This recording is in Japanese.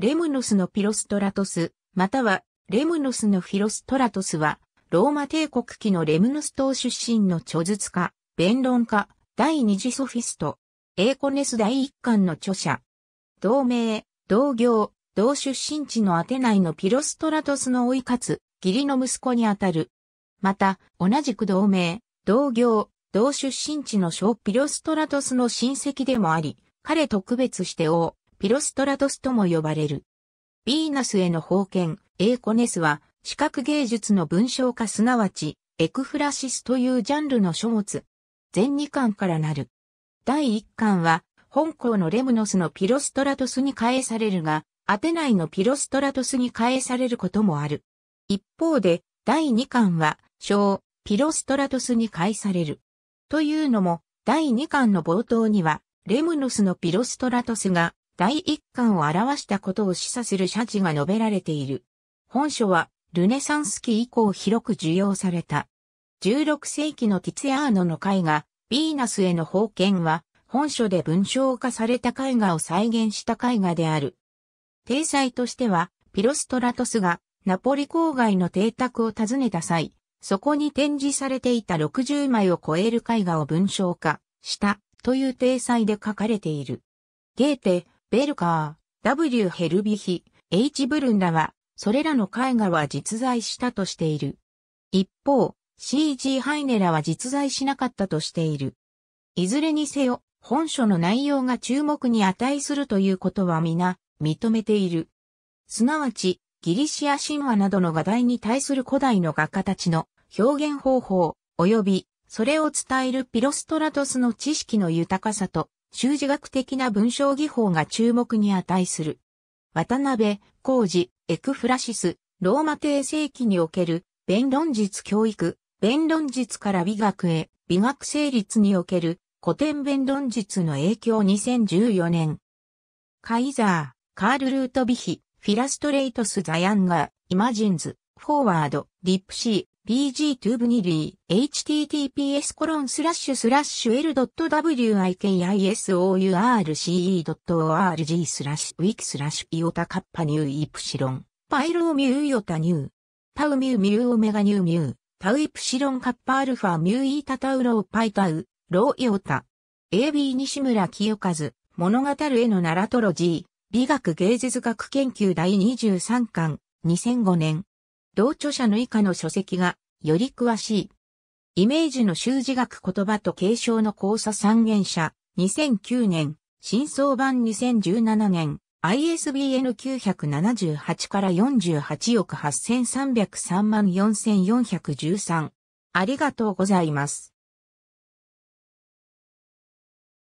レムノスのピロストラトス、またはレムノスのフィロストラトスは、ローマ帝国期のレムノス島出身の著述家、弁論家、第二次ソフィスト、エーコネス第一巻の著者。同名、同業、同出身地のアテナイのピロストラトスの追いかつ、義理の息子にあたる。また、同じく同名、同業、同出身地の小ピロストラトスの親戚でもあり、彼特別して王、ピロストラトスとも呼ばれる。ヴィーナスへの封建、エーコネスは、視覚芸術の文章化すなわち、エクフラシスというジャンルの書物。全2巻からなる。第1巻は、本校のレムノスのピロストラトスに返されるが、アテナイのピロストラトスに返されることもある。一方で、第2巻は、小、ピロストラトスに返される。というのも、第2巻の冒頭には、レムノスのピロストラトスが、第一巻を表したことを示唆する社辞が述べられている。本書は、ルネサンス期以降広く受容された。16世紀のティツヤーノの絵画、ヴィーナスへの封建は、本書で文章化された絵画を再現した絵画である。体裁としては、ピロストラトスがナポリ郊外の邸宅を訪ねた際、そこに展示されていた60枚を超える絵画を文章化したという体裁で書かれている。ゲーテ、ベルカー、W ヘルビヒ、H ブルンらは、それらの絵画は実在したとしている。一方、CG ハイネラは実在しなかったとしている。いずれにせよ、本書の内容が注目に値するということは皆、認めている。すなわち、ギリシア神話などの画題に対する古代の画家たちの表現方法、及び、それを伝えるピロストラトスの知識の豊かさと、修辞学的な文章技法が注目に値する。渡辺、浩二、エクフラシス、ローマ帝世紀における弁論術教育、弁論術から美学へ、美学成立における古典弁論術の影響2014年。カイザー、カール・ルート・ビヒ、フィラストレイトス・ザ・ヤンガー、イマジンズ、フォーワード、リップシー、p g t 2 b 2 d https コロンスラッシュスラッシュ l.wikisource.org スラッシュウィキスラッシュイオタカッパニューイプシロンパイルオミューイオタニューパウミューミューオメガニューミュータウイプシロンカッパアルファミューイータタウローパイタウローイオタ AB 西村清和物語へのナラトロジー美学芸術学研究第23巻2005年同著者の以下の書籍が、より詳しい。イメージの修字学言葉と継承の交差三原社、2009年、新装版2017年、ISBN 978から48億8303万4413。ありがとうございます。